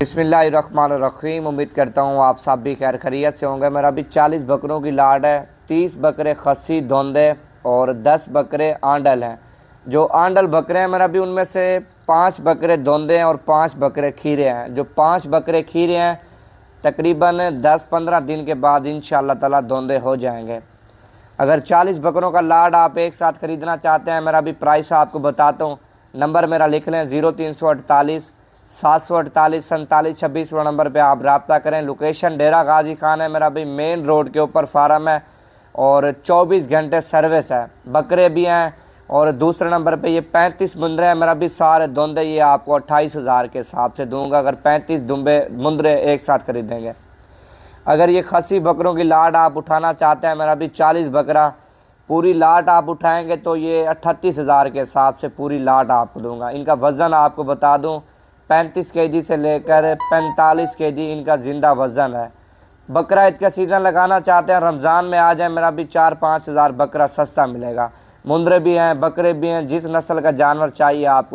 बसमीम उम्मीद करता हूँ आप सब भी खैर खरीत से होंगे मेरा अभी चालीस बकरों की लाड है तीस बकरे खसी धोंदे और दस बकरे आंडल हैं जो आंडल बकरे हैं मेरा अभी उनमें से पाँच बकरे धोंदे हैं और पाँच बकरे खीरे हैं जो पाँच बकरे खीरे हैं तकरीबन दस पंद्रह दिन के बाद इन ताला धोंदे हो जाएंगे अगर चालीस बकरों का लाड आप एक साथ ख़रीदना चाहते हैं मेरा अभी प्राइस आपको बताता हूँ नंबर मेरा लिख लें ज़ीरो तीन सौ अड़तालीस सात सौ अड़तालीस सैंतालीस छब्बीस नंबर पर आप रबता करें लोकेशन डेरा गाजी खान है मेरा भी मेन रोड के ऊपर फार्म है और चौबीस घंटे सर्विस है बकरे भी हैं और दूसरे नंबर पे ये पैंतीस मुंदरे हैं मेरा भी सारे धुंधे ये आपको अट्ठाईस हज़ार के हिसाब से दूंगा अगर पैंतीस दुम्बे मुंदरे एक साथ खरीदेंगे अगर ये खसी बकरों की लाट आप उठाना चाहते हैं मेरा भी चालीस बकरा पूरी लाट आप उठाएंगे तो ये अट्ठतीस हज़ार के हिसाब से पूरी लाट आपको दूँगा इनका वज़न आपको बता दूँ पैंतीस के से लेकर पैंतालीस के इनका ज़िंदा वज़न है बकरा ईद का सीज़न लगाना चाहते हैं रमज़ान में आ जाए मेरा भी चार पाँच हज़ार बकरा सस्ता मिलेगा मुंद्रे भी हैं बकरे भी हैं जिस नस्ल का जानवर चाहिए आपको